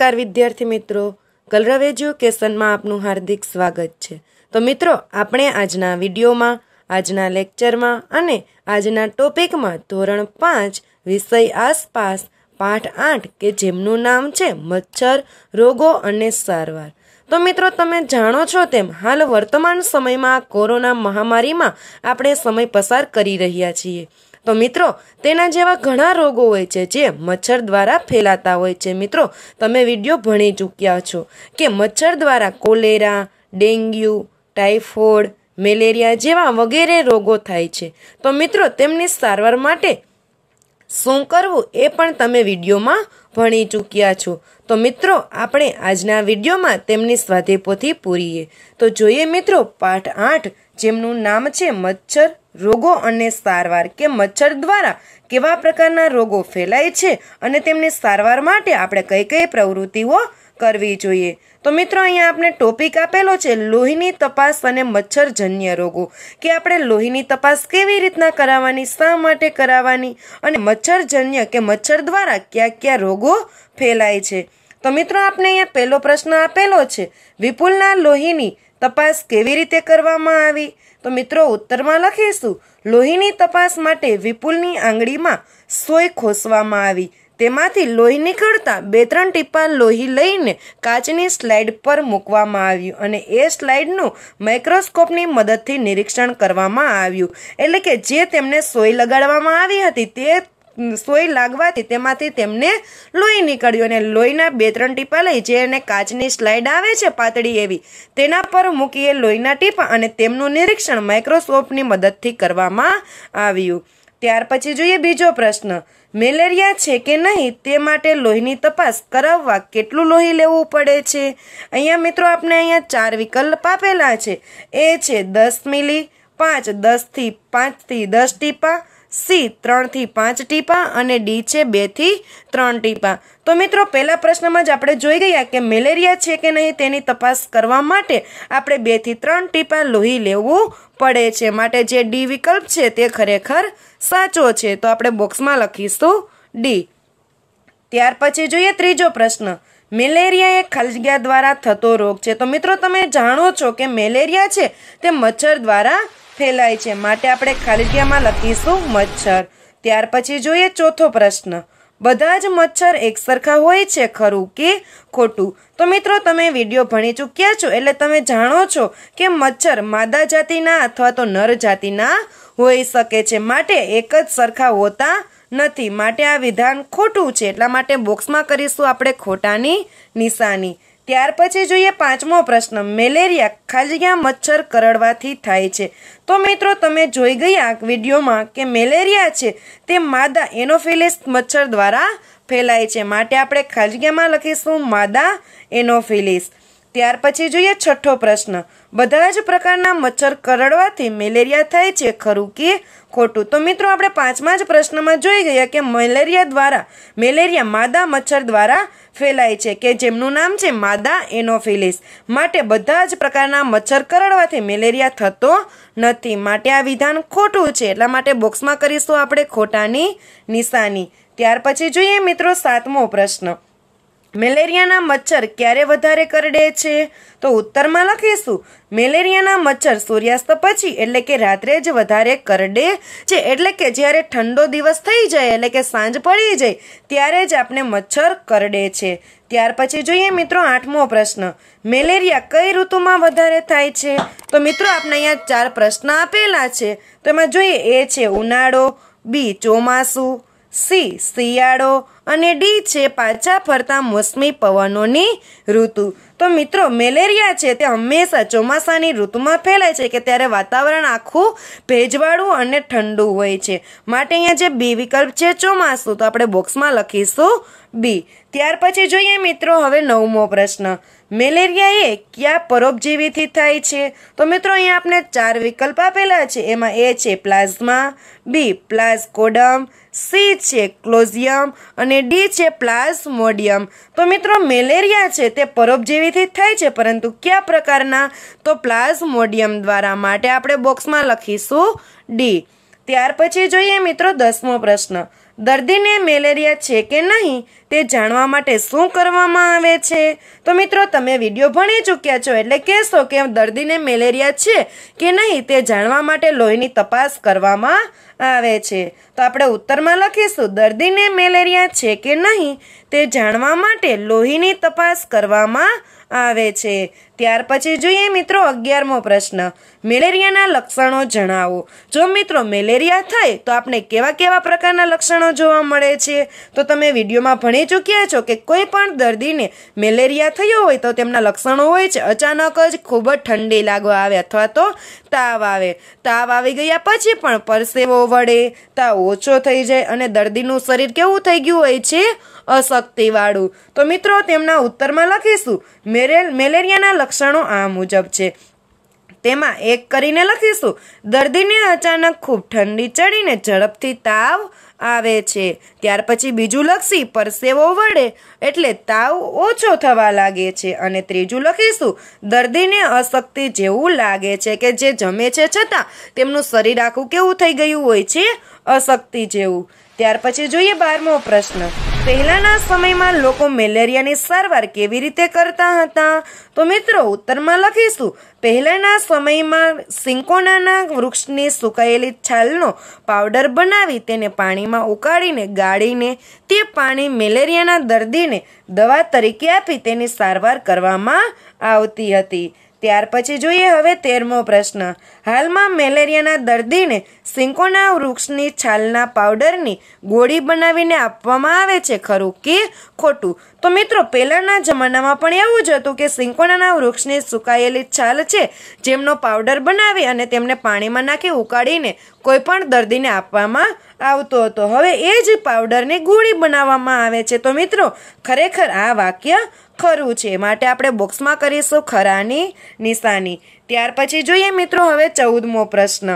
નમસ્કાર વિદ્યાર્થી મિત્રો કલરવ એજ્યુકેશનમાં આપનું હાર્દિક સ્વાગત છે તો મિત્રો આપણે આજના વિડીયોમાં આજના લેક્ચરમાં અને આજના ટોપિકમાં ધોરણ પાંચ વિષય આસપાસ પાઠ આઠ કે જેમનું નામ છે મચ્છર રોગો અને સારવાર તો મિત્રો તમે જાણો છો તેમ હાલ વર્તમાન સમયમાં કોરોના મહામારીમાં આપણે સમય પસાર કરી રહ્યા છીએ તો મિત્રો તેના જેવા ઘણા રોગો હોય છે જે મચ્છર દ્વારા ફેલાતા હોય છે મિત્રો તમે વિડીયો ભણી ચૂક્યા છો કે મચ્છર દ્વારા કોલેરા ડેન્ગ્યુ ટાઇફોઇડ મેલેરિયા જેવા વગેરે રોગો થાય છે તો મિત્રો તેમની સારવાર માટે શું કરવું એ પણ તમે વિડીયોમાં ભણી ચૂક્યા છો તો મિત્રો આપણે આજના વિડીયોમાં તેમની સ્વાધેપોથી પૂરીએ તો જોઈએ મિત્રો પાઠ આઠ જેમનું નામ છે મચ્છર રોગો અને સારવાર કે મચ્છર દ્વારા કેવા પ્રકારના રોગો ફેલાય છે અને તેમની સારવાર માટે આપણે કઈ કઈ પ્રવૃત્તિઓ કરવી જોઈએ તો મિત્રો અહીંયા આપણે ટોપિક આપેલો છે લોહીની તપાસ અને મચ્છરજન્ય રોગો કે આપણે લોહીની તપાસ કેવી રીતના કરાવવાની શા માટે કરાવવાની અને મચ્છરજન્ય કે મચ્છર દ્વારા કયા કયા રોગો ફેલાય છે તો મિત્રો આપણે અહીંયા પહેલો પ્રશ્ન આપેલો છે વિપુલના લોહીની તપાસ કેવી રીતે કરવામાં આવી તો મિત્રો ઉત્તરમાં લખીશું લોહીની તપાસ માટે વિપુલની આંગળીમાં સોય ખોસવામાં આવી તેમાંથી લોહી નીકળતા બે ત્રણ ટીપા લોહી લઈને કાચની સ્લાઇડ પર મૂકવામાં આવ્યું અને એ સ્લાઇડનું માઇક્રોસ્કોપની મદદથી નિરીક્ષણ કરવામાં આવ્યું એટલે કે જે તેમને સોય લગાડવામાં આવી હતી તે સોય લાગવાથી તેમાંથી તેમને લોહી નીકળ્યું અને લોહીના બે ત્રણ ટીપા લઈ જે એને કાચની સ્લાઇડ આવે છે પાતળી એવી તેના પર મૂકીએ લોહીના ટીપા અને તેમનું નિરીક્ષણ માઇક્રોસ્કોપની મદદથી કરવામાં આવ્યું ત્યાર પછી જોઈએ બીજો પ્રશ્ન મેલેરિયા છે કે નહીં તે માટે લોહીની તપાસ કરાવવા કેટલું લોહી લેવું પડે છે અહીંયા મિત્રો આપણે અહીંયા ચાર વિકલ્પ આપેલા છે એ છે દસ મિલી પાંચ દસથી પાંચથી દસ ટીપા સી ત્રણથી પાંચ ટીપાં અને ડી છે બેથી ત્રણ ટીપાં તો મિત્રો પહેલા પ્રશ્નમાં જ આપણે જોઈ ગયા કે મેલેરિયા છે કે નહીં તેની તપાસ કરવા માટે આપણે બેથી ત્રણ ટીપાં લોહી લેવું પડે છે માટે જે ડી વિકલ્પ છે તે ખરેખર સાચો છે તો આપણે બોક્સમાં લખીશું ડી ત્યાર પછી જોઈએ ત્રીજો પ્રશ્ન મેલેરિયા એ ખલજગ્યા દ્વારા થતો રોગ છે તો મિત્રો તમે જાણો છો કે મેલેરિયા છે તે મચ્છર દ્વારા ફેલાય છે માટે આપણે ખાલી જગ્યામાં લખીશું મચ્છર ત્યાર પછી જોઈએ ચોથો પ્રશ્ન બધા જ મચ્છર એક સરખા હોય છે ખરું કે ખોટું તો મિત્રો તમે વિડીયો ભણી ચૂક્યા છો એટલે તમે જાણો છો કે મચ્છર માદા જાતિના અથવા તો નર જાતિના હોઈ શકે છે માટે એક જ સરખા હોતા નથી માટે આ વિધાન ખોટું છે એટલા માટે બોક્સમાં કરીશું આપણે ખોટાની નિશાની ત્યાર પછી જોઈએ પાંચમો પ્રશ્ન મેલેરિયા ખાલિયા મચ્છર કરડવાથી થાય છે તો મિત્રો તમે જોઈ ગયા વિડીયોમાં કે મેલેરિયા છે તે માદા એનોફિલિસ મચ્છર દ્વારા ફેલાય છે માટે આપણે ખાલિયામાં લખીશું માદા એનોફિલિસ ત્યાર પછી જોઈએ છઠ્ઠો પ્રશ્ન બધા જ પ્રકારના મચ્છર કરડવાથી મેલેરિયા થાય છે ખરું કે ખોટું તો મિત્રો આપણે પાંચમા જ પ્રશ્નમાં જોઈ ગયા કે મેલેરિયા દ્વારા મેલેરિયા માદા મચ્છર દ્વારા ફેલાય છે કે જેમનું નામ છે માદા એનોફિલિસ માટે બધા જ પ્રકારના મચ્છર કરડવાથી મેલેરિયા થતો નથી માટે આ વિધાન ખોટું છે એટલા માટે બોક્સમાં કરીશું આપણે ખોટાની નિશાની ત્યાર પછી જોઈએ મિત્રો સાતમો પ્રશ્ન મેલેરિયાના મચ્છર ક્યારે વધારે કરડે છે તો ઉત્તરમાં લખીશું મેલેરિયાના મચ્છર સૂર્યાસ્ત પછી એટલે કે રાત્રે જ વધારે કરડે છે એટલે કે જ્યારે ઠંડો દિવસ થઈ જાય એટલે કે સાંજ પડી જાય ત્યારે જ આપણે મચ્છર કરડે છે ત્યાર પછી જોઈએ મિત્રો આઠમો પ્રશ્ન મેલેરિયા કઈ ઋતુમાં વધારે થાય છે તો મિત્રો આપણે અહીંયા ચાર પ્રશ્ન આપેલા છે તો એમાં જોઈએ એ છે ઉનાળો બી ચોમાસું સી શિયાળો અને ડી છે પાછા ફરતા મોસમી પવનોની ઋતુ તો મિત્રો મેલેરિયા છે તે હંમેશા ચોમાસાની ઋતુમાં ફેલાય છે કે ત્યારે વાતાવરણ આખું ભેજવાળું અને ઠંડુ હોય છે માટે અહીંયા જે બી વિકલ્પ છે ચોમાસું તો આપણે બોક્સમાં લખીશું બી ત્યાર પછી જોઈએ મિત્રો હવે નવમો પ્રશ્ન મેલેરિયા એ કયા પરોપજીવીથી થાય છે તો મિત્રો અહીંયા આપણે ચાર વિકલ્પ આપેલા છે એમાં એ છે પ્લાઝમા બી પ્લાઝકોડમ સી છે ક્લોઝિયમ અને ડી છે પ્લાઝમોડિયમ તો મિત્રો મેલેરિયા છે તે પરોપજીવીથી થાય છે પરંતુ કયા પ્રકારના તો પ્લાઝમોડિયમ દ્વારા માટે આપણે બોક્સમાં લખીશું ડી ત્યાર પછી જોઈએ મિત્રો દસમો પ્રશ્ન દર્દીને મેલેરિયા છે કે નહીં તે જાણવા માટે શું કરવામાં આવે છે તો મિત્રો તમે વિડીયો ભણી ચૂક્યા છો એટલે કહેશો કે દર્દીને મેલેરિયા છે કે નહીં તે જાણવા માટે લોહીની તપાસ કરવામાં આવે છે તો આપણે ઉત્તરમાં લખીશું દર્દીને મેલેરિયા છે કે નહીં તે જાણવા માટે લોહીની તપાસ કરવામાં આવે છે ત્યાર પછી જોઈએ મિત્રો અગિયારમો પ્રશ્ન મેલેરિયાના લક્ષણો જણાવો જો મિત્રો મેલેરિયા થાય તો આપણે કેવા કેવા પ્રકારના લક્ષણો જોવા મળે છે તો તમે વિડીયોમાં ભણી ચૂક્યા છો કે કોઈ પણ દર્દીને મેલેરિયા થયો હોય તો તેમના લક્ષણો હોય છે અચાનક જ ખૂબ જ ઠંડી લાગવા આવે અથવા તો તાવ આવે તાવ આવી ગયા પછી પણ પરસેવો વળે તાવ ઓછો થઈ જાય અને દર્દીનું શરીર કેવું થઈ ગયું હોય છે અશક્તિવાળું તો મિત્રો તેમના ઉત્તરમાં લખીશું મેરેલ મેલેરિયાના લક્ષણો આ મુજબ છે તેમાં એક કરીને લખીશું દર્દીને અચાનક ખૂબ ઠંડી ચડીને ઝડપથી તાવ આવે છે ત્યાર પછી બીજું લખશી પરસેવો વળે એટલે તાવ ઓછો થવા લાગે છે અને ત્રીજું લખીશું દર્દીને અશક્તિ જેવું લાગે છે કે જે જમે છે છતાં તેમનું શરીર આખું કેવું થઈ ગયું હોય છે અશક્તિ જેવું ત્યાર પછી જોઈએ બારમો પ્રશ્ન પહેલાંના સમયમાં લોકો મેલેરિયાની સારવાર કેવી રીતે કરતા હતા તો મિત્રો ઉત્તરમાં લખીશું પહેલાંના સમયમાં સિંકોનાના વૃક્ષની સુકાયેલી છાલનો પાવડર બનાવી તેને પાણીમાં ઉકાળીને ગાળીને તે પાણી મેલેરિયાના દર્દીને દવા તરીકે આપી તેની સારવાર કરવામાં આવતી હતી ત્યાર પછી જોઈએ હવે તેરમો પ્રશ્ન હાલમાં મેલેરિયાના દર્દીને સિંકોના વૃક્ષની છાલના પાવડરની ગોળી બનાવીને આપવામાં આવે છે ખરું કે ખોટું તો મિત્રો પહેલાંના જમાનામાં પણ એવું જ હતું કે સિંકોનાના વૃક્ષની સુકાયેલી છાલ છે જેમનો પાવડર બનાવી અને તેમને પાણીમાં નાખી ઉકાળીને કોઈ પણ દર્દીને આપવામાં આવતો હતો હવે એ જ પાવડરની ગોળી બનાવવામાં આવે છે તો મિત્રો ખરેખર આ વાક્ય ખરું છે માટે આપણે બોક્સમાં કરીશું ખરાની નિશાની ત્યાર પછી જોઈએ મિત્રો હવે ચૌદમો પ્રશ્ન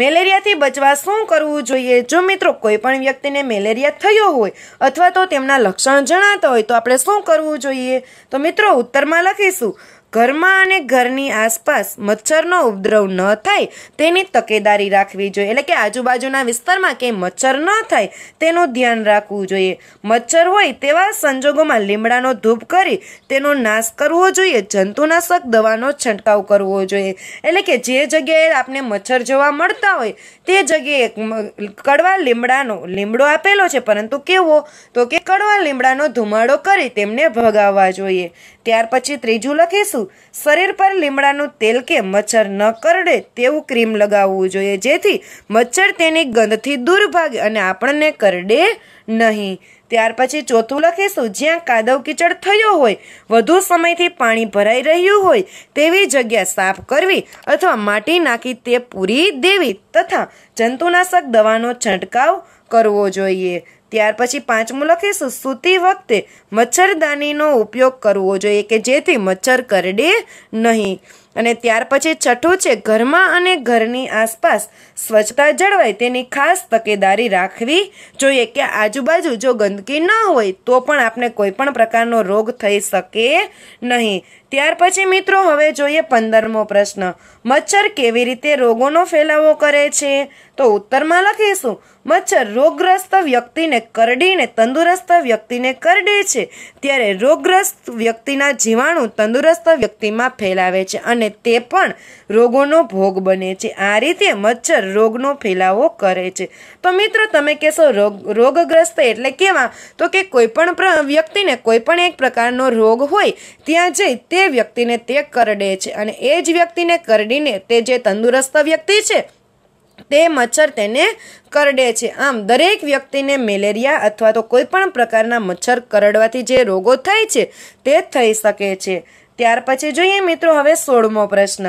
મેલેરિયાથી બચવા શું કરવું જોઈએ જો મિત્રો કોઈ પણ વ્યક્તિને મેલેરિયા થયો હોય અથવા તો તેમના લક્ષણ જણાતા હોય તો આપણે શું કરવું જોઈએ તો મિત્રો ઉત્તરમાં લખીશું ઘરમાં અને ઘરની આસપાસ મચ્છરનો ઉપદ્રવ ન થાય તેની તકેદારી રાખવી જોઈએ એટલે કે આજુબાજુના વિસ્તારમાં કે મચ્છર ન થાય તેનું ધ્યાન રાખવું જોઈએ મચ્છર હોય તેવા સંજોગોમાં લીમડાનો ધૂપ કરી તેનો નાશ કરવો જોઈએ જંતુનાશક દવાનો છંટકાવ કરવો જોઈએ એટલે કે જે જગ્યાએ આપણે મચ્છર જોવા મળતા હોય તે જગ્યાએ કડવા લીમડાનો લીમડો આપેલો છે પરંતુ કેવો તો કે કડવા લીમડાનો ધુમાડો કરી તેમને ભગાવવા જોઈએ ત્યાર પછી ત્રીજું લખીશું શરીર પર લીમડાનું તેલ કે મચ્છર ન કરડે તેવું ક્રીમ લગાવવું જોઈએ જેથી મચ્છર તેની ગંધથી દૂર ભાગે અને આપણને કરડે નહીં ત્યાર પછી ચોથું લખીશું જ્યાં કાદવ કિચડ થયો હોય વધુ સમયથી પાણી ભરાઈ રહ્યું હોય તેવી જગ્યા સાફ કરવી અથવા માટી નાખી તે પૂરી દેવી તથા જંતુનાશક દવાનો છંટકાવ કરવો જોઈએ ત્યાર પછી પાંચમું લખીશું સૂતી વખતે મચ્છરદાનીનો ઉપયોગ કરવો જોઈએ કે જેથી મચ્છર કરડે નહીં અને ત્યાર પછી છઠ્ઠું છે ઘરમાં અને ઘરની આસપાસ સ્વચ્છતા જળવાય તેની ખાસ તકેદારી રાખવી જોઈએ કે આજુબાજુ જો ગંદકી ન હોય તો પણ આપણે કોઈ પણ પ્રકારનો રોગ થઈ શકે નહીં ત્યાર પછી મિત્રો હવે જોઈએ પંદરમો પ્રશ્ન મચ્છર કેવી રીતે રોગોનો ફેલાવો કરે છે તો ઉત્તરમાં લખીશું મચ્છર રોગગ્રસ્ત વ્યક્તિને કરડીને તંદુરસ્ત વ્યક્તિને કરડે છે ત્યારે રોગગ્રસ્ત વ્યક્તિના જીવાણુ તંદુરસ્ત વ્યક્તિમાં ફેલાવે છે અને અને તે પણ રોગોનો ભોગ બને છે આ રીતે મચ્છર રોગનો ફેલાવો કરે છે તો મિત્રો તમે કહેશો રોગ રોગગ્રસ્ત એટલે કેવા તો કે કોઈ પણ વ્યક્તિને કોઈ પણ એક પ્રકારનો રોગ હોય ત્યાં જઈ તે વ્યક્તિને તે કરડે છે અને એ જ વ્યક્તિને કરડીને તે જે તંદુરસ્ત વ્યક્તિ છે તે મચ્છર તેને કરડે છે આમ દરેક વ્યક્તિને મેલેરિયા અથવા તો કોઈપણ પ્રકારના મચ્છર કરડવાથી જે રોગો થાય છે તે થઈ શકે છે ત્યાર પછી જોઈએ મિત્રો હવે સોળમો પ્રશ્ન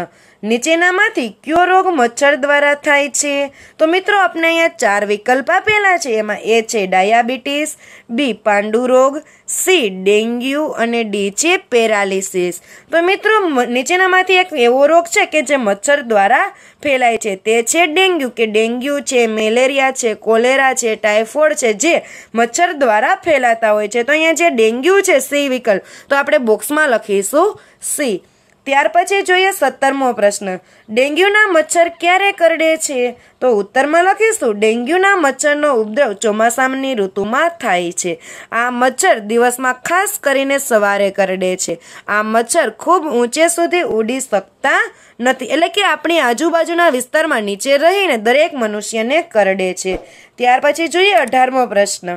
નીચેનામાંથી કયો રોગ મચ્છર દ્વારા થાય છે તો મિત્રો આપણે અહીંયા ચાર વિકલ્પ આપેલા છે એમાં એ છે ડાયાબિટીસ બી પાંડુ રોગ સી ડેન્ગ્યુ અને ડી છે પેરાલિસિસ તો મિત્રો નીચેનામાંથી એક એવો રોગ છે કે જે મચ્છર દ્વારા ફેલાય છે તે છે ડેન્ગ્યુ કે ડેન્ગ્યુ છે મેલેરિયા છે કોલેરા છે ટાઇફોઇડ છે જે મચ્છર દ્વારા ફેલાતા હોય છે તો અહીંયા જે ડેન્ગ્યુ છે સી વિકલ્પ તો આપણે બોક્સમાં લખીશું સી ત્યાર પછી જોઈએ સત્તરમો પ્રશ્ન ડેન્ગ્યુના મચ્છર ક્યારે કરડે છે તો ઉત્તરમાં લખીશું ડેન્ગ્યુના મચ્છરનો ઉપદ્રવ ચોમાસાની ઋતુમાં થાય છે આ મચ્છર દિવસમાં ખાસ કરીને સવારે કરડે છે આ મચ્છર ખૂબ ઊંચે સુધી ઉડી શકતા નથી એટલે કે આપણી આજુબાજુના વિસ્તારમાં નીચે રહીને દરેક મનુષ્યને કરડે છે ત્યાર પછી જોઈએ અઢારમો પ્રશ્ન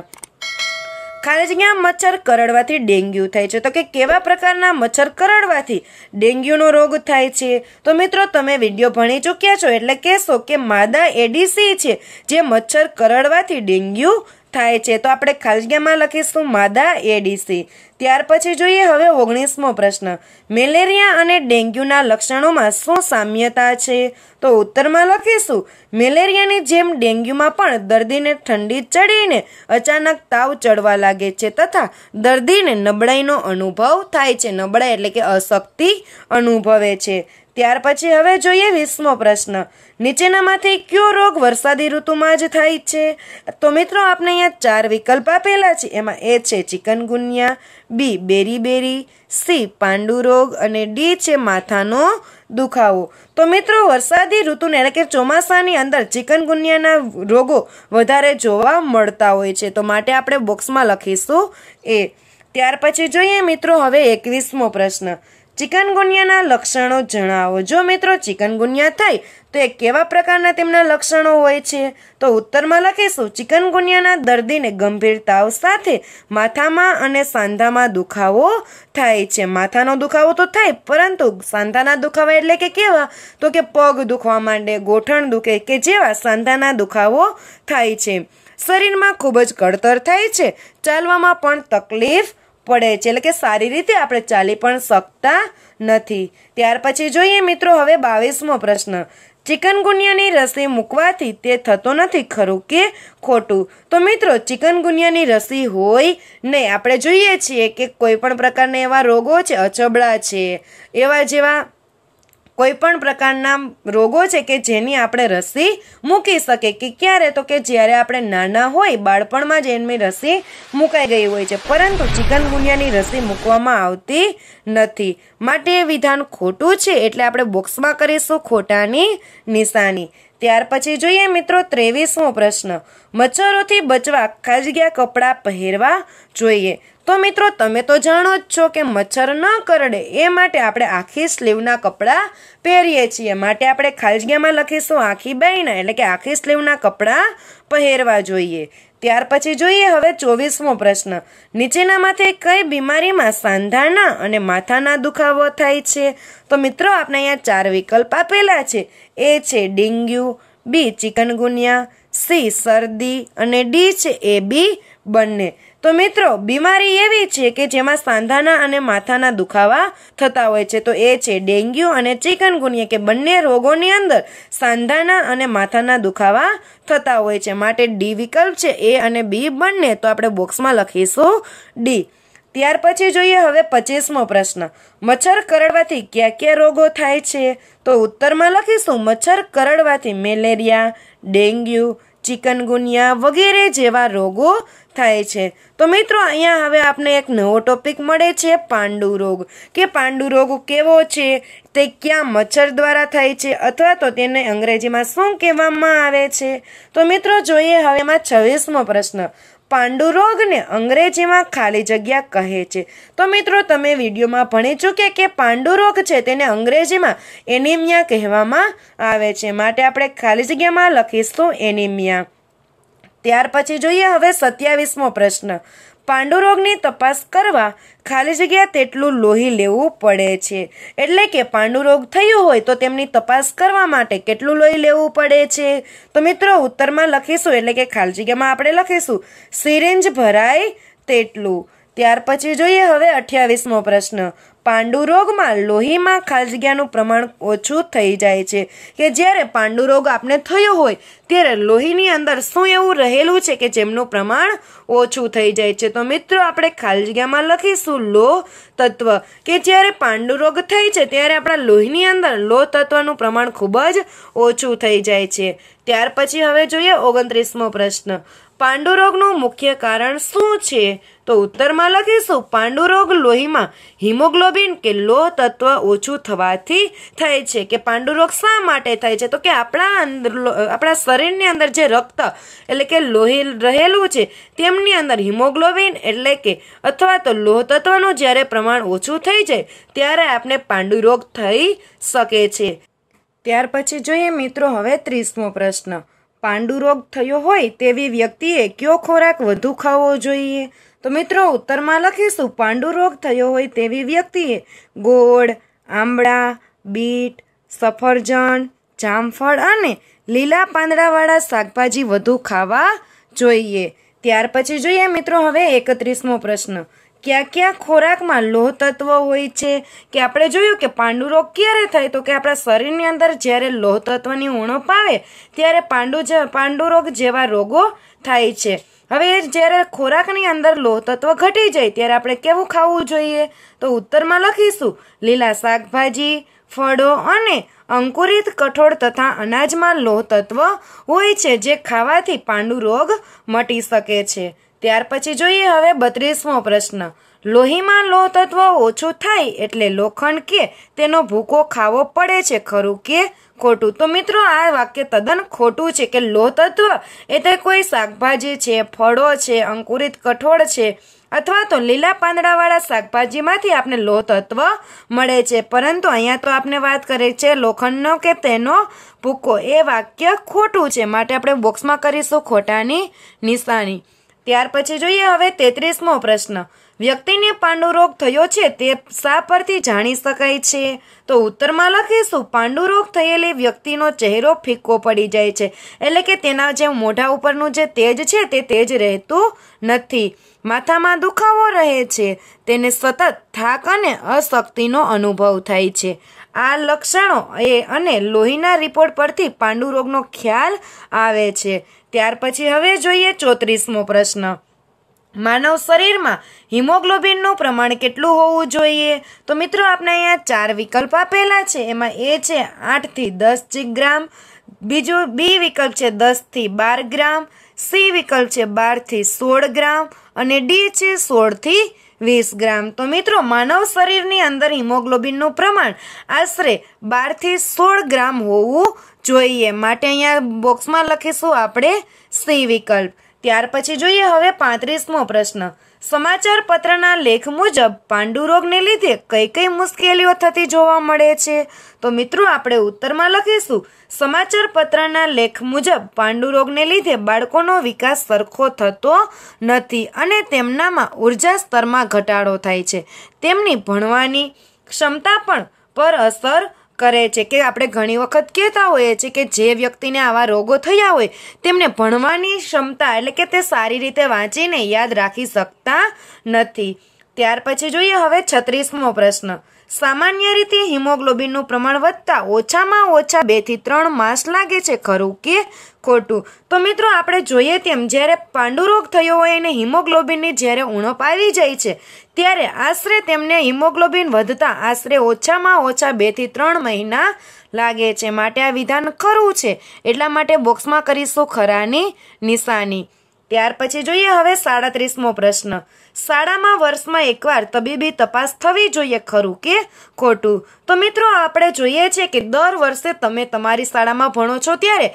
ખાલી ખારજ્ઞા મચ્છર કરડવાથી ડેન્ગ્યુ થાય છે તો કે કેવા પ્રકારના મચ્છર કરડવાથી ડેન્ગ્યુનો રોગ થાય છે તો મિત્રો તમે વિડીયો ભણી ચૂક્યા છો એટલે કહેશો કે માદા એડીસી છે જે મચ્છર કરડવાથી ડેન્ગ્યુ થાય છે તો આપણે ખાલગ્યામાં લખીશું માદા એડીસી ત્યાર પછી જોઈએ હવે ઓગણીસમો પ્રશ્ન મેલેરિયા અને ડેન્ગ્યુના લક્ષણોમાં શું સામ્યતા છે તો ઉત્તરમાં લખીશું મેલેરિયાની જેમ ડેન્ગ્યુમાં પણ દર્દીને ઠંડી ચડીને અચાનક તાવ ચડવા લાગે છે તથા દર્દીને નબળાઈનો અનુભવ થાય છે નબળાઈ એટલે કે અશક્તિ અનુભવે છે ત્યાર પછી હવે જોઈએ વીસમો પ્રશ્ન નીચેનામાંથી કયો રોગ વરસાદી ઋતુમાં જ થાય છે તો મિત્રો આપણે અહીંયા ચાર વિકલ્પ આપેલા છે એમાં એ છે ચિકનગુનિયા બી બેરી બેરી સી પાંડુ રોગ અને ડી છે માથાનો દુખાવો તો મિત્રો વરસાદી ઋતુને એટલે કે ચોમાસાની અંદર ચિકનગુનિયાના રોગો વધારે જોવા મળતા હોય છે તો માટે આપણે બોક્સમાં લખીશું એ ત્યાર પછી જોઈએ મિત્રો હવે એકવીસમો પ્રશ્ન ચિકનગુનિયાના લક્ષણો જણાવો જો મિત્રો ચિકનગુનિયા થાય તો એ કેવા પ્રકારના તેમના લક્ષણો હોય છે તો ઉત્તરમાં લખીશું ચિકનગુનિયાના દર્દીને ગંભીર તાવ સાથે માથામાં અને સાંધામાં દુખાવો થાય છે માથાનો દુખાવો તો થાય પરંતુ સાંધાના દુખાવા એટલે કે કેવા તો કે પગ દુખવા માંડે ગોઠણ દુખે કે જેવા સાંધાના દુખાવો થાય છે શરીરમાં ખૂબ જ કળતર થાય છે ચાલવામાં પણ તકલીફ પડે છે એટલે કે સારી રીતે આપણે ચાલી પણ શકતા નથી ત્યાર પછી જોઈએ મિત્રો હવે બાવીસમો પ્રશ્ન ચિકનગુનિયાની રસી મૂકવાથી તે થતો નથી ખરું કે ખોટું તો મિત્રો ચિકનગુનિયાની રસી હોય નહીં આપણે જોઈએ છીએ કે કોઈ પણ પ્રકારના એવા રોગો છે અચબડા છે એવા જેવા કોઈ પણ પ્રકારના રોગો છે કે જેની આપણે રસી મૂકી શકીએ કે ક્યારે તો કે જ્યારે આપણે નાના હોય બાળપણમાં જ એની રસી મૂકાઈ ગઈ હોય છે પરંતુ ચિકનગુનિયાની રસી મૂકવામાં આવતી નથી માટે એ વિધાન ખોટું છે એટલે આપણે બોક્સમાં કરીશું ખોટાની નિશાની ત્યાર પછી જોઈએ મિત્રો ત્રેવીસમો પ્રશ્ન મચ્છરોથી બચવા ખાજગ્યા કપડાં પહેરવા જોઈએ તો મિત્રો તમે તો જાણો જ છો કે મચ્છર ન કરડે એ માટે આપણે આખી સ્લીવના કપડાં પહેરીએ છીએ માટે આપણે ખાલજિયામાં લખીશું આખી બહેના એટલે કે આખી સ્લીવના કપડાં પહેરવા જોઈએ ત્યાર પછી જોઈએ હવે ચોવીસમો પ્રશ્ન નીચેના માથે કઈ બીમારીમાં સાંધાના અને માથાના દુખાવો થાય છે તો મિત્રો આપણે અહીંયા ચાર વિકલ્પ આપેલા છે એ છે ડેન્ગ્યુ બી ચિકનગુનિયા સી શરદી અને ડી છે એ બી બંને તો મિત્રો બીમારી એવી છે કે જેમાં સાંધાના અને માથાના દુખાવા થતા હોય છે તો એ છે ડેન્ગ્યુ અને ચિકનગુનિયા કે બંને રોગોની અંદર સાંધાના અને માથાના દુખાવા થતા હોય છે માટે ડી વિકલ્પ છે એ અને બી બંને તો આપણે બોક્સમાં લખીશું ડી ત્યાર પછી જોઈએ હવે પચીસમો પ્રશ્ન મચ્છર કરડવાથી કયા કયા રોગો થાય છે તો ઉત્તરમાં લખીશું મચ્છર કરડવાથી મેલેરિયા ડેન્ગ્યુ ચિકનગુનિયા વગેરે જેવા રોગો થાય છે તો મિત્રો અહીંયા હવે આપણે એક નવો ટોપિક મળે છે પાંડુ રોગ કે પાંડુ રોગ કેવો છે તે ક્યાં મચ્છર દ્વારા થાય છે અથવા તો તેને અંગ્રેજીમાં શું કહેવામાં આવે છે તો મિત્રો જોઈએ હવે એમાં છવ્વીસમો પ્રશ્ન પાંડુરોગને અંગ્રેજીમાં ખાલી જગ્યા કહે છે તો મિત્રો તમે વિડીયોમાં ભણી ચૂક્યા કે પાંડુરોગ છે તેને અંગ્રેજીમાં એનિમિયા કહેવામાં આવે છે માટે આપણે ખાલી જગ્યામાં લખીશું એનિમિયા ત્યાર પછી જોઈએ હવે સત્યાવીસમો પ્રશ્ન પાંડુરોગની તપાસ કરવા ખાલી જગ્યા તેટલું લોહી લેવું પડે છે એટલે કે પાંડુરોગ થયો હોય તો તેમની તપાસ કરવા માટે કેટલું લોહી લેવું પડે છે તો મિત્રો ઉત્તરમાં લખીશું એટલે કે ખાલી જગ્યામાં આપણે લખીશું સિરિંજ ભરાય તેટલું ત્યાર પછી જોઈએ હવે અઠ્યાવીસમો પ્રશ્ન પાંડુરોગમાં લોહીમાં ખાલજગ્યાનું પ્રમાણ ઓછું થઈ જાય છે કે જ્યારે પાંડુરોગ આપને થયો હોય ત્યારે લોહીની અંદર શું એવું રહેલું છે કે જેમનું પ્રમાણ ઓછું થઈ જાય છે તો મિત્રો આપણે ખાલજગ્યામાં લખીશું લોહ તત્વ કે જ્યારે પાંડુરોગ થઈ છે ત્યારે આપણા લોહીની અંદર લોહ તત્વનું પ્રમાણ ખૂબ જ ઓછું થઈ જાય છે ત્યાર પછી હવે જોઈએ ઓગણત્રીસમો પ્રશ્ન પાંડુરોગનું મુખ્ય કારણ શું છે તો ઉત્તરમાં લખીશું પાંડુરોગ લોહીમાં હિમોગ્લોબિન કે લોહ તત્વ ઓછું થવાથી થાય છે કે પાંડુરોગ શા માટે થાય છે તો કે આપણા અંદર આપણા શરીરની અંદર જે રક્ત એટલે કે લોહી રહેલું છે તેમની અંદર હિમોગ્લોબિન એટલે કે અથવા તો લોહ તત્વનું જ્યારે પ્રમાણ ઓછું થઈ જાય ત્યારે આપણે પાંડુરોગ થઈ શકે છે ત્યાર પછી જોઈએ મિત્રો હવે ત્રીસમો પ્રશ્ન પાંડુરોગ થયો હોય તેવી વ્યક્તિએ કયો ખોરાક વધુ ખાવો જોઈએ તો મિત્રો ઉત્તરમાં લખીશું પાંડુરોગ થયો હોય તેવી વ્યક્તિએ ગોળ આંબળા બીટ સફરજન જામફળ અને લીલા પાંદડાવાળા શાકભાજી વધુ ખાવા જોઈએ ત્યાર પછી જોઈએ મિત્રો હવે એકત્રીસમો પ્રશ્ન ક્યાં ક્યાં ખોરાકમાં લોહ તત્વ હોય છે કે આપણે જોયું કે પાંડુરોગ ક્યારે થાય તો કે આપણા શરીરની અંદર જ્યારે લોહ તત્વની ઉણપ આવે ત્યારે પાંડુ પાંડુરોગ જેવા રોગો થાય છે હવે જ્યારે ખોરાકની અંદર લોહ તત્વ ઘટી જાય ત્યારે આપણે કેવું ખાવું જોઈએ તો ઉત્તરમાં લખીશું લીલા શાકભાજી ફળો અને અંકુરિત કઠોળ તથા અનાજમાં લોહ તત્વ હોય છે જે ખાવાથી પાંડુ રોગ મટી શકે છે ત્યાર પછી જોઈએ હવે બત્રીસમો પ્રશ્ન લોહીમાં લોહ તત્વ ઓછું થાય એટલે લોખંડ કે તેનો ભૂકો ખાવો પડે છે ખરું કે ખોટું તો મિત્રો આ વાક્ય તદ્દન ખોટું છે કે લોહ તત્વ એ તે કોઈ શાકભાજી છે ફળો છે અંકુરિત કઠોળ છે અથવા તો લીલા પાંદડાવાળા શાકભાજીમાંથી આપણે લોહ તત્વ મળે છે પરંતુ અહીંયા તો આપણે વાત કરી છે લોખંડનો કે તેનો ભૂકો એ વાક્ય ખોટું છે માટે આપણે બોક્સમાં કરીશું ખોટાની નિશાની ત્યાર પછી જોઈએ હવે તેત્રીસમો પ્રશ્ન વ્યક્તિને પાંડુરોગ થયો છે તે શા પરથી જાણી શકાય છે તો ઉત્તરમાં લખીશું પાંડુરોગ થયેલી વ્યક્તિનો ચહેરો ફિક્કો પડી જાય છે એટલે કે તેના જે મોઢા ઉપરનું જે તેજ છે તે તેજ રહેતું નથી માથામાં દુખાવો રહે છે તેને સતત થાક અને અશક્તિનો અનુભવ થાય છે આ લક્ષણો એ અને લોહીના રિપોર્ટ પરથી પાંડુરોગનો ખ્યાલ આવે છે ત્યાર પછી હવે જોઈએ ચોત્રીસમો પ્રશ્ન માનવ શરીરમાં હિમોગ્લોબિનનું પ્રમાણ કેટલું હોવું જોઈએ તો મિત્રો આપણે અહીંયા ચાર વિકલ્પ આપેલા છે એમાં એ છે આઠથી દસ ગ્રામ બીજું બી વિકલ્પ છે દસથી બાર ગ્રામ સી વિકલ્પ છે બારથી સોળ ગ્રામ અને ડી છે સોળથી વીસ ગ્રામ તો મિત્રો માનવ શરીરની અંદર હિમોગ્લોબિનનું પ્રમાણ આશરે બારથી સોળ ગ્રામ હોવું જોઈએ માટે અહીંયા બોક્સમાં લખીશું આપણે સી વિકલ્પ ત્યાર પછી જોઈએ હવે પાંત્રીસમો પ્રશ્ન સમાચાર પત્રના લેખ મુજબ પાંડુરોગને લીધે કઈ કઈ મુશ્કેલીઓ થતી જોવા મળે છે તો મિત્રો આપણે ઉત્તરમાં લખીશું સમાચાર પત્રના લેખ મુજબ પાંડુરોગને લીધે બાળકોનો વિકાસ સરખો થતો નથી અને તેમનામાં ઉર્જા સ્તરમાં ઘટાડો થાય છે તેમની ભણવાની ક્ષમતા પણ પર અસર કરે છે કે આપણે ઘણી વખત કહેતા હોઈએ છીએ કે જે વ્યક્તિને આવા રોગો થયા હોય તેમને ભણવાની ક્ષમતા એટલે કે તે સારી રીતે વાંચીને યાદ રાખી શકતા નથી ત્યાર પછી જોઈએ હવે છત્રીસમો પ્રશ્ન સામાન્ય રીતે હિમોગ્લોબિનનું પ્રમાણ વધતા ઓછામાં ઓછા બેથી ત્રણ માસ લાગે છે ખરું કે ખોટું તો મિત્રો આપણે જોઈએ તેમ જ્યારે પાંડુરોગ થયો હોય અને હિમોગ્લોબિનની જ્યારે ઉણપ આવી જાય છે ત્યારે આશરે તેમને હિમોગ્લોબિન વધતા આશરે ઓછામાં ઓછા બેથી ત્રણ મહિના લાગે છે માટે આ વિધાન ખરું છે એટલા માટે બોક્સમાં કરીશું ખરાની નિશાની ત્યાર પછી જોઈએ હવે સાડત્રીસમો પ્રશ્ન શાળામાં વર્ષમાં એકવાર તબીબી તપાસ થવી જોઈએ ખરું કે ખોટું તો મિત્રો આપણે જોઈએ છે કે દર વર્ષે તમે તમારી શાળામાં ભણો છો ત્યારે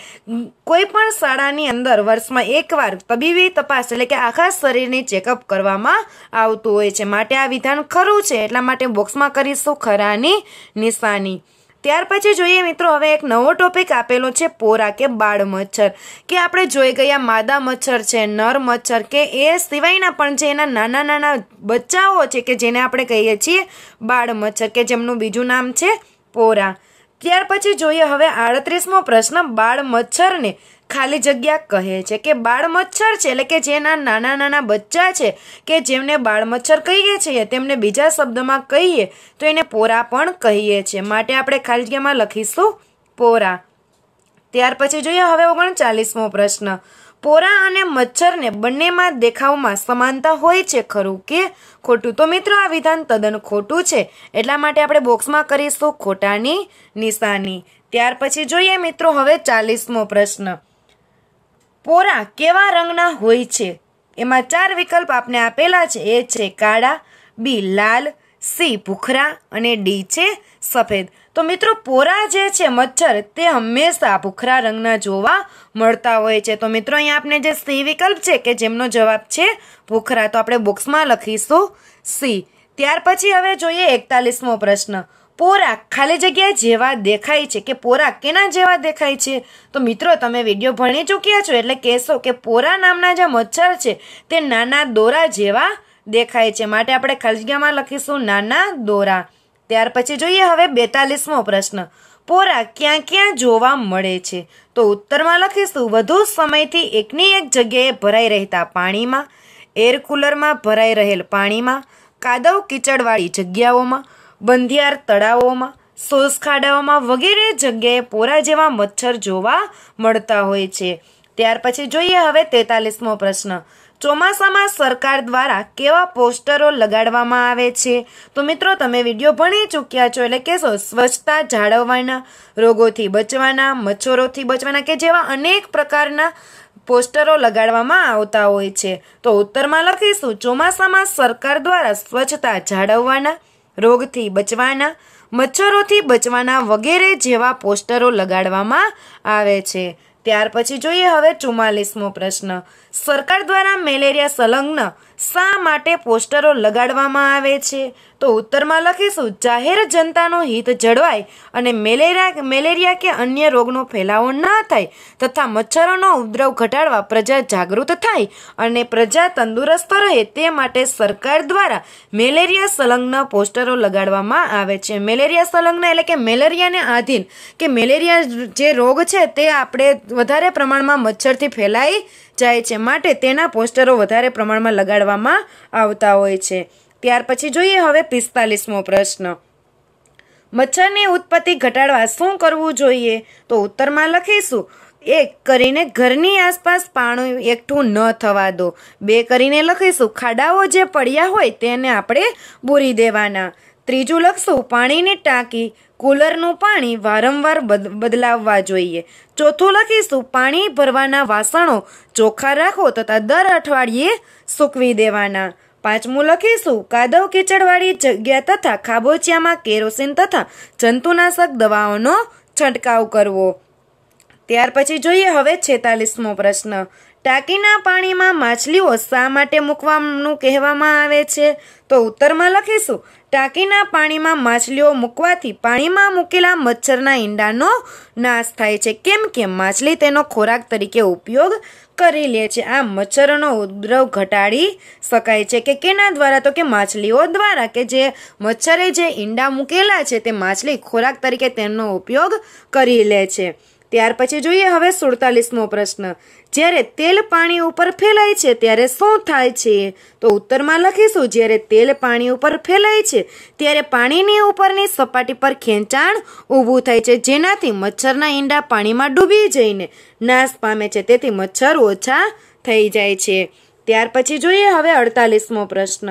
કોઈ પણ શાળાની અંદર વર્ષમાં એકવાર તબીબી તપાસ એટલે કે આખા શરીરની ચેકઅપ કરવામાં આવતું હોય છે માટે આ વિધાન ખરું છે એટલા માટે બોક્સમાં કરીશું ખરાની નિશાની ત્યાર પછી જોઈએ મિત્રો હવે એક નવો ટોપિક આપેલો છે પોરા કે બાળ મચ્છર કે આપણે જોઈ ગયા માદા મચ્છર છે નર મચ્છર કે એ સિવાયના પણ છે એના નાના નાના બચ્ચાઓ છે કે જેને આપણે કહીએ છીએ બાળ મચ્છર કે જેમનું બીજું નામ છે પોરા ત્યાર પછી જોઈએ હવે આડત્રીસમો પ્રશ્ન બાળ મચ્છરને ખાલી જગ્યા કહે છે કે બાળ મચ્છર છે એટલે કે જેના નાના નાના બચ્ચા છે કે જેમને બાળ મચ્છર કહીએ છીએ તેમને બીજા શબ્દમાં કહીએ તો એને પોરા પણ કહીએ છીએ માટે આપણે ખાલી જગ્યામાં લખીશું પોરા ત્યાર પછી જોઈએ હવે ઓગણચાલીસમો પ્રશ્ન પોરા અને મચ્છરને બંનેમાં દેખાવમાં સમાનતા હોય છે ખરું કે ખોટું તો મિત્રો આ વિધાન તદ્દન ખોટું છે એટલા માટે આપણે બોક્સમાં કરીશું ખોટાની નિશાની ત્યાર પછી જોઈએ મિત્રો હવે ચાલીસમો પ્રશ્ન પોરા કેવા રંગના હોય છે એમાં ચાર વિકલ્પ આપને આપેલા છે એ છે કાળા બી લાલ સી ભૂખરા અને ડી છે સફેદ તો મિત્રો પોરા જે છે મચ્છર તે હંમેશા ભૂખરા રંગના જોવા મળતા હોય છે તો મિત્રો અહીંયા આપણે જે સી વિકલ્પ છે કે જેમનો જવાબ છે ભૂખરા તો આપણે બોક્સમાં લખીશું સી ત્યાર પછી હવે જોઈએ એકતાલીસમો પ્રશ્ન પોરા ખાલી જગ્યા જેવા દેખાય છે કે પોરા કેના જેવા દેખાય છે તો મિત્રો તમે વિડીયો ભણી ચૂક્યા છો એટલે કહેશો કે પોરા નામના જે મચ્છર છે તે નાના દોરા જેવા દેખાય છે માટે આપણે ખાલી જગ્યામાં લખીશું નાના દોરા ત્યાર પછી જોઈએ હવે બેતાલીસમો પ્રશ્ન પોરા ક્યાં ક્યાં જોવા મળે છે તો ઉત્તરમાં લખીશું વધુ સમયથી એકની એક જગ્યાએ ભરાઈ રહેતા પાણીમાં એર કુલરમાં ભરાઈ રહેલ પાણીમાં કાદવ કીચડવાળી જગ્યાઓમાં બંધિયાર તળાવોમાં સોસખાડાઓમાં વગેરે જગ્યાએ પોરા જેવા મચ્છર જોવા મળતા હોય છે ત્યાર પછી જોઈએ હવે તેતાલીસમો પ્રશ્ન ચોમાસામાં સરકાર દ્વારા કેવા પોસ્ટરો લગાડવામાં આવે છે તો મિત્રો તમે વિડીયો ભણી ચૂક્યા છો એટલે કે સ્વચ્છતા જાળવવાના રોગોથી બચવાના મચ્છરોથી બચવાના કે જેવા અનેક પ્રકારના પોસ્ટરો લગાડવામાં આવતા હોય છે તો ઉત્તરમાં લખીશું ચોમાસામાં સરકાર દ્વારા સ્વચ્છતા જાળવવાના રોગથી બચવાના મચ્છરોથી બચવાના વગેરે જેવા પોસ્ટરો લગાડવામાં આવે છે ત્યાર પછી જોઈએ હવે ચુમ્માલીસમો પ્રશ્ન સરકાર દ્વારા મેલેરિયા સંલગ્ન શા માટે પોસ્ટરો લગાડવામાં આવે છે તો ઉત્તરમાં લખીશું જાહેર જનતાનું હિત જળવાય અને મેલેરિયા મેલેરિયા કે અન્ય રોગનો ફેલાવો ન થાય તથા મચ્છરોનો ઉપદ્રવ ઘટાડવા પ્રજા જાગૃત થાય અને પ્રજા તંદુરસ્ત રહે તે માટે સરકાર દ્વારા મેલેરિયા સંલગ્ન પોસ્ટરો લગાડવામાં આવે છે મેલેરિયા સંલગ્ન એટલે કે મેલેરિયાને આધીન કે મેલેરિયા જે રોગ છે તે આપણે વધારે પ્રમાણમાં મચ્છરથી ફેલાય જાય છે માટે તેના પોસ્ટરો વધારે પ્રમાણમાં લગાડવામાં આવતા હોય છે ત્યાર પછી જોઈએ હવે પિસ્તાલીસમો પ્રશ્ન મચ્છરની ઉત્પત્તિ ઘટાડવા શું કરવું જોઈએ તો ઉત્તરમાં લખીશું એક કરીને ઘરની આસપાસ પાણું એકઠું ન થવા દો બે કરીને લખીશું ખાડાઓ જે પડ્યા હોય તેને આપણે બૂરી દેવાના ત્રીજું લખશું પાણીની ટાંકી કુલરનું પાણી વારંવાર બદલાવવા જોઈએ ચોથું લખીશું પાણી ભરવાના વાસણો ચોખ્ખા રાખો તથા દર અઠવાડિયે સૂકવી દેવાના પાંચમું લખીશું કાદવ કીચડવાળી જગ્યા તથા ખાબોચિયામાં કેરોસીન તથા જંતુનાશક દવાઓનો છંટકાવ કરવો ત્યાર પછી જોઈએ હવે છેતાલીસમો પ્રશ્ન ટાંકીના પાણીમાં માછલીઓ શા માટે મૂકવાનું કહેવામાં આવે છે તો ઉત્તરમાં લખીશું ટાંકીના પાણીમાં માછલીઓ મૂકવાથી પાણીમાં મૂકેલા મચ્છરના ઈંડાનો નાશ થાય છે કેમ કે માછલી તેનો ખોરાક તરીકે ઉપયોગ કરી લે છે આ મચ્છરોનો ઉદ્ભવ ઘટાડી શકાય છે કે કેના દ્વારા તો કે માછલીઓ દ્વારા કે જે મચ્છરે જે ઈંડા મૂકેલા છે તે માછલી ખોરાક તરીકે તેનો ઉપયોગ કરી લે છે ત્યાર પછી જોઈએ હવે સુડતાલીસમો પ્રશ્ન જ્યારે તેલ પાણી ઉપર ફેલાય છે ત્યારે શું થાય છે તો ઉત્તરમાં લખીશું જ્યારે તેલ પાણી ઉપર ફેલાય છે ત્યારે પાણીની ઉપરની સપાટી પર ખેંચાણ ઊભું થાય છે જેનાથી મચ્છરના ઈંડા પાણીમાં ડૂબી જઈને નાશ પામે છે તેથી મચ્છર ઓછા થઈ જાય છે ત્યાર પછી જોઈએ હવે અડતાલીસમો પ્રશ્ન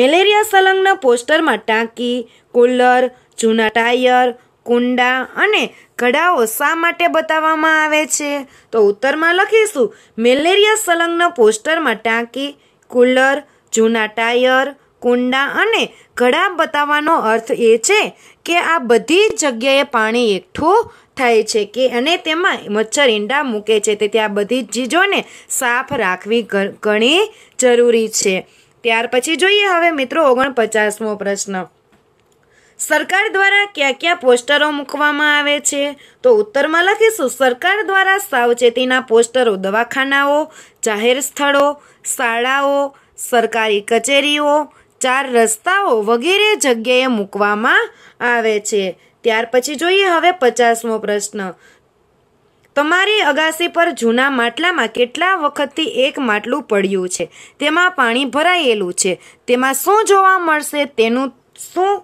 મેલેરિયા સંલગ્ન પોસ્ટરમાં ટાંકી કુલર જૂના ટાયર કુંડા અને ઘડાઓ શા માટે બતાવવામાં આવે છે તો ઉત્તરમાં લખીશું મેલેરિયા સંલગ્ન પોસ્ટરમાં ટાંકી કુલર જૂના ટાયર કુંડા અને ઘડા બતાવવાનો અર્થ એ છે કે આ બધી જગ્યાએ પાણી એકઠું થાય છે કે અને તેમાં મચ્છર ઈંડા મૂકે છે તેથી આ બધી ચીજોને સાફ રાખવી ઘણી જરૂરી છે ત્યાર પછી જોઈએ હવે મિત્રો ઓગણપચાસમો પ્રશ્ન સરકાર દ્વારા કયા કયા પોસ્ટરો મૂકવામાં આવે છે તો ઉત્તરમાં લખીશું સરકાર દ્વારા સાવચેતીના પોસ્ટરો દવાખાનાઓ જાહેર સ્થળો શાળાઓ સરકારી કચેરીઓ ચાર રસ્તાઓ વગેરે જગ્યાએ મૂકવામાં આવે છે ત્યાર પછી જોઈએ હવે પચાસમો પ્રશ્ન તમારી અગાસી પર જૂના માટલામાં કેટલા વખતથી એક માટલું પડ્યું છે તેમાં પાણી ભરાયેલું છે તેમાં શું જોવા મળશે તેનું શું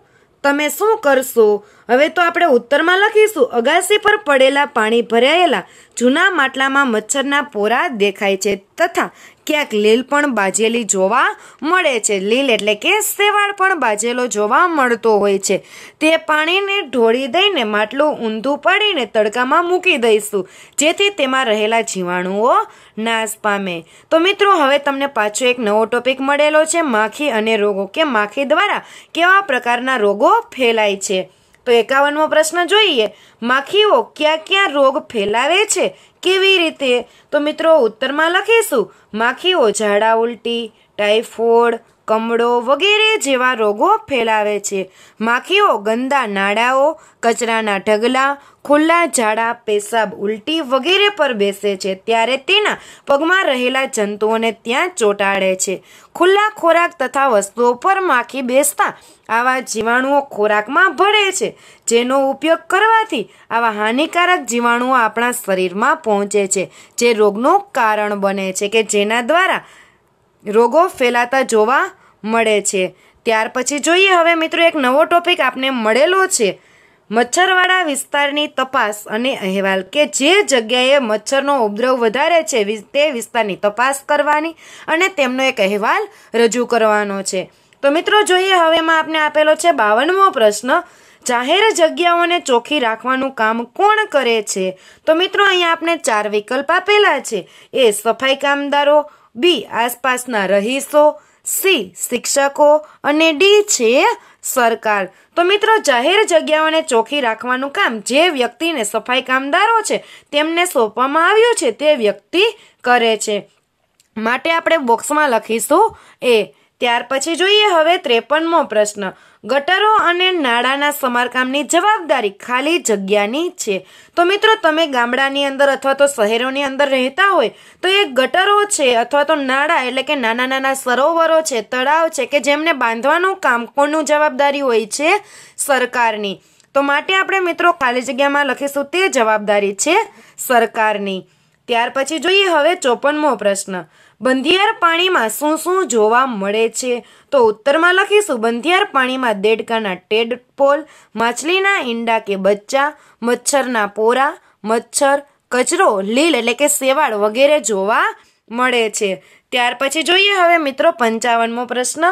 તમે શું કરશો હવે તો આપણે ઉત્તરમાં લખીશું અગાસી પર પડેલા પાણી ભરાયેલા જૂના માટલામાં મચ્છરના પોરા દેખાય છે તથા ક્યાંક લીલ પણ બાજેલી જોવા મળે છે લીલ એટલે કે શેવાળ પણ બાજેલો જોવા મળતો હોય છે તે પાણીને ઢોળી દઈને માટલું ઊંધું પાડીને તડકામાં મૂકી દઈશું જેથી તેમાં રહેલા જીવાણુઓ નાશ પામે તો મિત્રો હવે તમને પાછો એક નવો ટોપિક મળેલો છે માખી અને રોગો કે માખી દ્વારા કેવા પ્રકારના રોગો ફેલાય છે તો એકાવનમો પ્રશ્ન જોઈએ માખીઓ ક્યાં ક્યાં રોગ ફેલાવે છે કેવી રીતે તો મિત્રો ઉત્તરમાં લખીશું માખીઓ ઝાડા ઉલટી ટાઇફોડ કમળો વગેરે જેવા રોગો ફેલાવે છે માખીઓ ગંદા નાડાઓ કચરાના ઢગલા ખુલ્લા ઝાડા પેશાબ ઉલટી વગેરે પર બેસે છે ત્યારે તેના પગમાં રહેલા જંતુઓને ત્યાં ચોંટાડે છે ખુલ્લા ખોરાક તથા વસ્તુઓ પર માખી બેસતા આવા જીવાણુઓ ખોરાકમાં ભળે છે જેનો ઉપયોગ કરવાથી આવા હાનિકારક જીવાણુઓ આપણા શરીરમાં પહોંચે છે જે રોગનું કારણ બને છે કે જેના દ્વારા રોગો ફેલાતા જોવા મળે છે ત્યાર પછી જોઈએ હવે મિત્રો એક નવો ટોપિક આપને મળેલો છે મચ્છરવાળા વિસ્તારની તપાસ અને અહેવાલ કે જે જગ્યાએ મચ્છરનો ઉપદ્રવ વધારે છે તે વિસ્તારની તપાસ કરવાની અને તેમનો એક અહેવાલ રજૂ કરવાનો છે તો મિત્રો જોઈએ હવેમાં આપને આપેલો છે બાવનમો પ્રશ્ન જાહેર જગ્યાઓને ચોખ્ખી રાખવાનું કામ કોણ કરે છે તો મિત્રો અહીંયા આપણે ચાર વિકલ્પ આપેલા છે એ સફાઈ કામદારો બી આસપાસના રહીશો સી શિક્ષકો અને ડી છે સરકાર તો મિત્રો જાહેર જગ્યાઓને ચોખ્ખી રાખવાનું કામ જે વ્યક્તિને સફાઈ કામદારો છે તેમને સોંપવામાં આવ્યું છે તે વ્યક્તિ કરે છે માટે આપણે બોક્સમાં લખીશું એ ત્યાર પછી જોઈએ હવે ત્રેપનમો પ્રશ્ન ગટરો અને નાળાના સમારકામની જવાબદારી ખાલી જગ્યાની છે તો મિત્રો તમે ગામડાની અંદર અથવા તો શહેરોની અંદર રહેતા હોય તો એ ગટરો છે અથવા તો નાળા એટલે કે નાના નાના સરોવરો છે તળાવ છે કે જેમને બાંધવાનું કામ કોનું જવાબદારી હોય છે સરકારની તો માટે આપણે મિત્રો ખાલી જગ્યામાં લખીશું તે જવાબદારી છે સરકારની ત્યાર પછી જોઈએ હવે ચોપનમો પ્રશ્ન બંધિયાર પાણીમાં શું શું જોવા મળે છે તો ઉત્તરમાં લખીશું બંધિયાર પાણીમાં દેડકાના ટેડ પોલ માછલીના ઈંડા કે બચ્ચા મચ્છરના પોરા મચ્છર કચરો લીલ એટલે કે શેવાળ વગેરે જોવા મળે છે ત્યાર પછી જોઈએ હવે મિત્રો પંચાવનમો પ્રશ્ન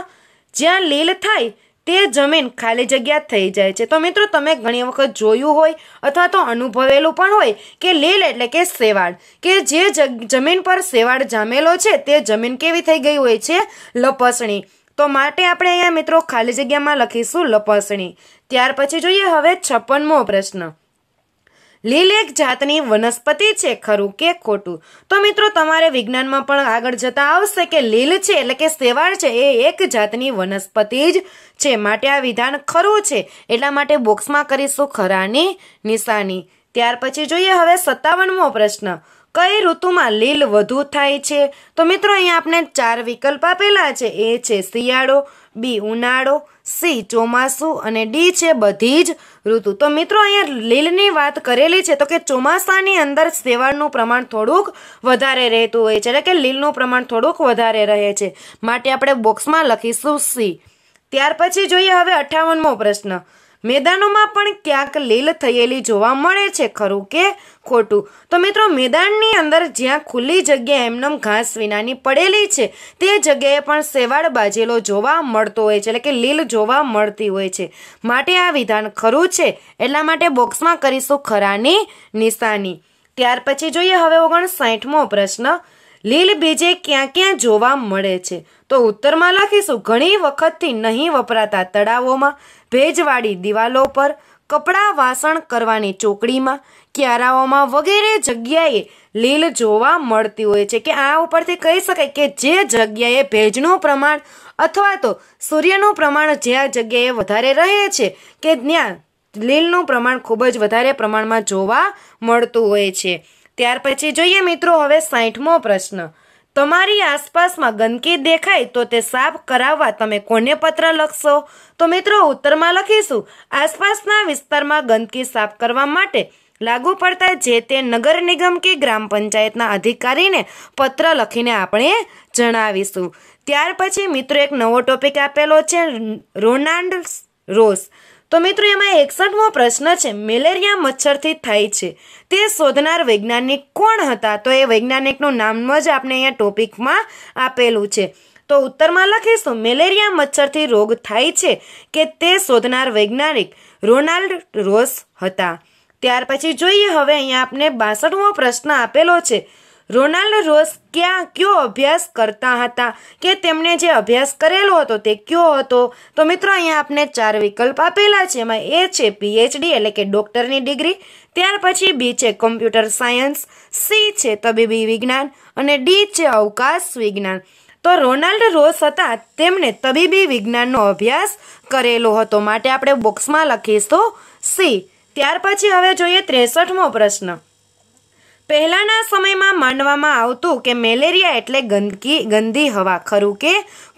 જ્યાં લીલ થાય તે જમીન ખાલી જગ્યા થઈ જાય છે તો મિત્રો તમે ઘણી વખત જોયું હોય અથવા તો અનુભવેલું પણ હોય કે લીલ એટલે કે શેવાળ કે જે જમીન પર શેવાળ જામેલો છે તે જમીન કેવી થઈ ગઈ હોય છે લપસણી તો માટે આપણે અહીંયા મિત્રો ખાલી જગ્યામાં લખીશું લપસણી ત્યાર પછી જોઈએ હવે છપ્પનમો પ્રશ્ન લીલ એક જાતની વનસ્પતિ છે ખરું કે ખોટું તો મિત્રો તમારે વિજ્ઞાનમાં પણ આગળ જતા આવશે કે લીલ છે એટલે કે શેવાળ છે એ એક જાતની વનસ્પતિ જ છે માટે આ વિધાન ખરું છે એટલા માટે બોક્સમાં કરીશું ખરાની નિશાની ત્યાર પછી જોઈએ હવે સત્તાવનમો પ્રશ્ન કઈ ઋતુમાં લીલ વધુ થાય છે તો મિત્રો અહીંયા આપણે ચાર વિકલ્પ આપેલા છે એ છે શિયાળો બી ઉનાળો સી ચોમાસું અને ડી છે બધી જ ઋતુ તો મિત્રો અહીંયા લીલની વાત કરેલી છે તો કે ચોમાસાની અંદર શેવાળનું પ્રમાણ થોડુંક વધારે રહેતું હોય છે એટલે કે લીલનું પ્રમાણ થોડુંક વધારે રહે છે માટે આપણે બોક્સમાં લખીશું સી ત્યાર પછી જોઈએ હવે અઠ્ઠાવનમો પ્રશ્ન મેદાનોમાં પણ ક્યાંક લીલ થયેલી જોવા મળે છે ખરું કે ખોટું તો મિત્રો મેદાનની અંદર જ્યાં ખુલ્લી જગ્યા એમનેમ ઘાસ વિનાની પડેલી છે તે જગ્યાએ પણ સેવાળ બાજેલો જોવા મળતો હોય છે એટલે કે લીલ જોવા મળતી હોય છે માટે આ વિધાન ખરું છે એટલા માટે બોક્સમાં કરીશું ખરાની નિશાની ત્યાર પછી જોઈએ હવે ઓગણસાઠમો પ્રશ્ન લીલ બીજે ક્યાં ક્યાં જોવા મળે છે તો ઉત્તરમાં લખીશું ઘણી વખતથી નહીં વપરાતા તળાવોમાં ભેજવાળી દિવાલો પર કપડાં વાસણ કરવાની ચોકડીમાં ક્યારાઓમાં વગેરે જગ્યાએ લીલ જોવા મળતી હોય છે કે આ ઉપરથી કહી શકાય કે જે જગ્યાએ ભેજનું પ્રમાણ અથવા તો સૂર્યનું પ્રમાણ જે આ જગ્યાએ વધારે રહે છે કે ત્યાં લીલનું પ્રમાણ ખૂબ જ વધારે પ્રમાણમાં જોવા મળતું હોય છે ત્યાર પછી જોઈએ મિત્રો હવે સાઠમો પ્રશ્ન તમારી આસપાસમાં ગંદકી દેખાય તો તે સાફ કરાવવા તમે કોને પત્ર લખશો તો મિત્રો ઉત્તરમાં લખીશું આસપાસના વિસ્તારમાં ગંદકી સાફ કરવા માટે લાગુ પડતા જે તે નગર નિગમ કે ગ્રામ પંચાયતના અધિકારીને પત્ર લખીને આપણે જણાવીશું ત્યાર પછી મિત્રો એક નવો ટોપિક આપેલો છે રોનાલ્ડ રોસ તો મિત્રો એમાં એકસઠમો પ્રશ્ન છે મેલેરિયા મચ્છરથી થાય છે તે શોધનાર વૈજ્ઞાનિક કોણ હતા તો એ વૈજ્ઞાનિકનું નામ જ આપણે અહીંયા ટોપિકમાં આપેલું છે તો ઉત્તરમાં લખીશું મેલેરિયા મચ્છરથી રોગ થાય છે કે તે શોધનાર વૈજ્ઞાનિક રોનાલ્ડ રોસ હતા ત્યાર પછી જોઈએ હવે અહીંયા આપણે બાસઠમો પ્રશ્ન આપેલો છે રોનાલ્ડ રોસ ક્યાં કયો અભ્યાસ કરતા હતા કે તેમણે જે અભ્યાસ કરેલો હતો તે કયો હતો તો મિત્રો અહીંયા આપણે ચાર વિકલ્પ આપેલા છે એમાં એ છે પીએચડી એટલે કે ડૉક્ટરની ડિગ્રી ત્યાર પછી બી છે કમ્પ્યુટર સાયન્સ સી છે તબીબી વિજ્ઞાન અને ડી છે અવકાશ વિજ્ઞાન તો રોનાલ્ડ રોસ હતા તેમણે તબીબી વિજ્ઞાનનો અભ્યાસ કરેલો હતો માટે આપણે બોક્સમાં લખીશું સી ત્યાર પછી હવે જોઈએ ત્રેસઠમો પ્રશ્ન પહેલાંના સમયમાં માનવામાં આવતું કે મેલેરિયા એટલે ગંદકી ગંદી હવા ખરું કે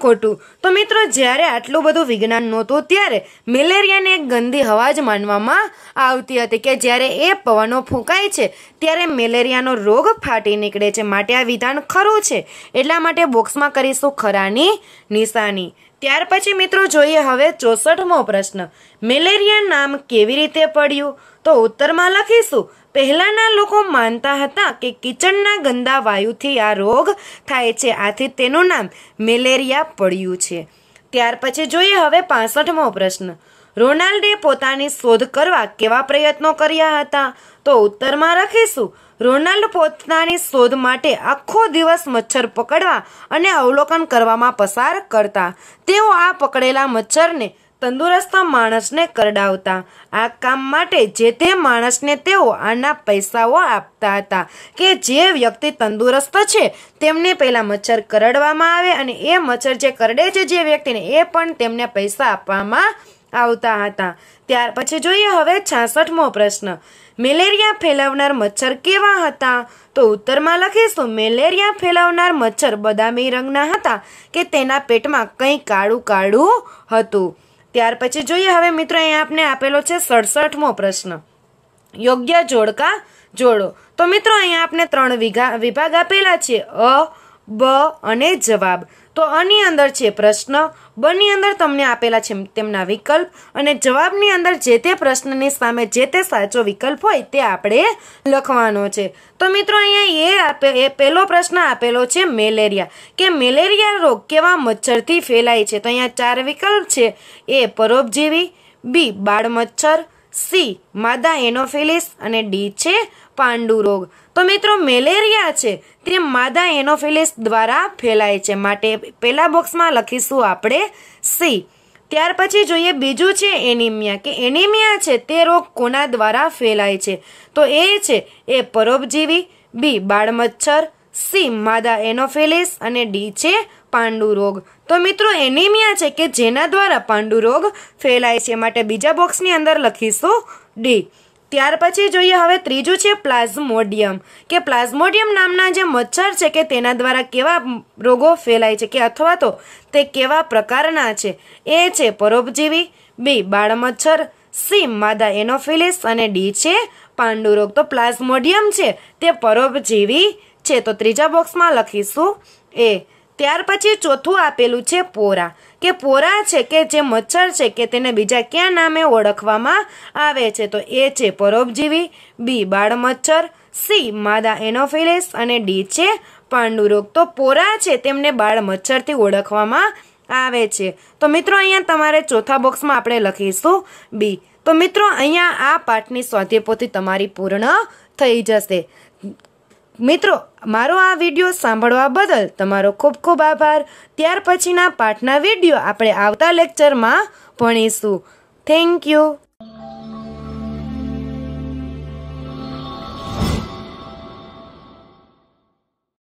ખોટું તો મિત્રો જ્યારે આટલું બધું વિજ્ઞાન નહોતું ત્યારે મેલેરિયાને એક ગંદી હવા જ માનવામાં આવતી હતી કે જ્યારે એ પવનો ફૂંકાય છે ત્યારે મેલેરિયાનો રોગ ફાટી નીકળે છે માટે આ વિધાન ખરું છે એટલા માટે બોક્સમાં કરીશું ખરાની નિશાની ત્યાર પછી મિત્રો જોઈએ હવે ચોસઠમો પ્રશ્ન મેલેરિયા નામ કેવી રીતે પડ્યું તો ઉત્તરમાં લખીશું પહેલાંના લોકો માનતા હતા કે કિચનના ગંદા વાયુથી આ રોગ થાય છે આથી તેનું નામ મેલેરિયા પડ્યું છે ત્યાર પછી જોઈએ હવે પાસઠમો પ્રશ્ન રોનાલ્ડે પોતાની શોધ કરવા કેવા પ્રયત્નો કર્યા હતા તો ઉત્તરમાં રખીશું રોનાલ્ડ પોતાની શોધ માટે આખો દિવસ મચ્છર પકડવા અને અવલોકન કરવામાં પસાર કરતા તેઓ આ પકડેલા મચ્છરને તંદુરસ્ત માણસને કરડાવતા આ કામ માટે જે તે માણસને તેઓ આના પૈસાઓ આપતા હતા કે જે વ્યક્તિ તંદુરસ્ત છે તેમને પહેલાં મચ્છર કરડવામાં આવે અને એ મચ્છર જે કરડે છે જે વ્યક્તિને એ પણ તેમને પૈસા આપવામાં આવતા હતા ત્યાર પછી જોઈએ હવે છાસઠમો પ્રશ્ન મેલેરિયા ફેલાવનાર મચ્છર કેવા હતા તો ઉત્તરમાં લખીશું મેલેરિયા ફેલાવનાર મચ્છર બદામી રંગના હતા કે તેના પેટમાં કંઈ કાળું કાળું હતું ત્યાર પછી જોઈએ હવે મિત્રો અહીંયા આપને આપેલો છે સડસઠમો પ્રશ્ન યોગ્ય જોડકા જોડો તો મિત્રો અહીંયા આપને ત્રણ વિભાગ આપેલા છે અ બ અને જવાબ તો આની અંદર છે પ્રશ્ન બંને અંદર તમને આપેલા છે તેમના વિકલ્પ અને જવાબની અંદર જે તે પ્રશ્નની સામે જે તે સાચો વિકલ્પ હોય તે આપણે લખવાનો છે તો મિત્રો અહીંયા એ આપે એ પહેલો પ્રશ્ન આપેલો છે મેલેરિયા કે મેલેરિયા રોગ કેવા મચ્છરથી ફેલાય છે તો અહીંયા ચાર વિકલ્પ છે એ પરોપજીવી બી બાળ મચ્છર સી માદા એનોફિલિસ અને ડી છે પાંડુ રોગ તો મિત્રો મેલેરિયા છે તે માદા એનોફિલિસ દ્વારા ફેલાય છે માટે પહેલા બોક્સમાં લખીશું આપણે સી ત્યાર પછી જોઈએ બીજું છે એનિમિયા કે એનિમિયા છે તે રોગ કોના દ્વારા ફેલાય છે તો એ છે એ પરોપજીવી બી બાળમચ્છર સી માદા એનોફિલિસ અને ડી છે પાંડુ રોગ તો મિત્રો એનિમિયા છે કે જેના દ્વારા પાંડુરોગ ફેલાય છે માટે બીજા બોક્સની અંદર લખીશું ડી ત્યાર પછી જોઈએ હવે ત્રીજું છે પ્લાઝ્મોડિયમ કે પ્લાઝ્મોડિયમ નામના જે મચ્છર છે કે તેના દ્વારા કેવા રોગો ફેલાય છે કે અથવા તો તે કેવા પ્રકારના છે એ છે પરોપજીવી બી મચ્છર સી માદા એનોફિલિસ અને ડી છે પાંડુ રોગ તો પ્લાઝ્મોડિયમ છે તે પરોપજીવી છે તો ત્રીજા બોક્સમાં લખીશું એ ત્યાર પછી ચોથું આપેલું છે પોરા કે પોરા છે કે જે મચ્છર છે કે તેને બીજા ક્યાં નામે ઓળખવામાં આવે છે તો એ છે પરોપજીવી બી બાળ મચ્છર સી માદા એનોફિલિસ અને ડી છે પાંડુરોગ તો પોરા છે તેમને બાળ મચ્છરથી ઓળખવામાં આવે છે તો મિત્રો અહીંયા તમારે ચોથા બોક્સમાં આપણે લખીશું બી તો મિત્રો અહીંયા આ પાઠની સ્વાધ્યપોથી તમારી પૂર્ણ થઈ જશે મિત્રો મારો આ વિડીયો સાંભળવા બદલ તમારો ખૂબ ખૂબ આભાર ત્યાર પછીના પાઠના વિડીયો આપણે આવતા લેક્ચરમાં ભણીશું થેન્ક યુ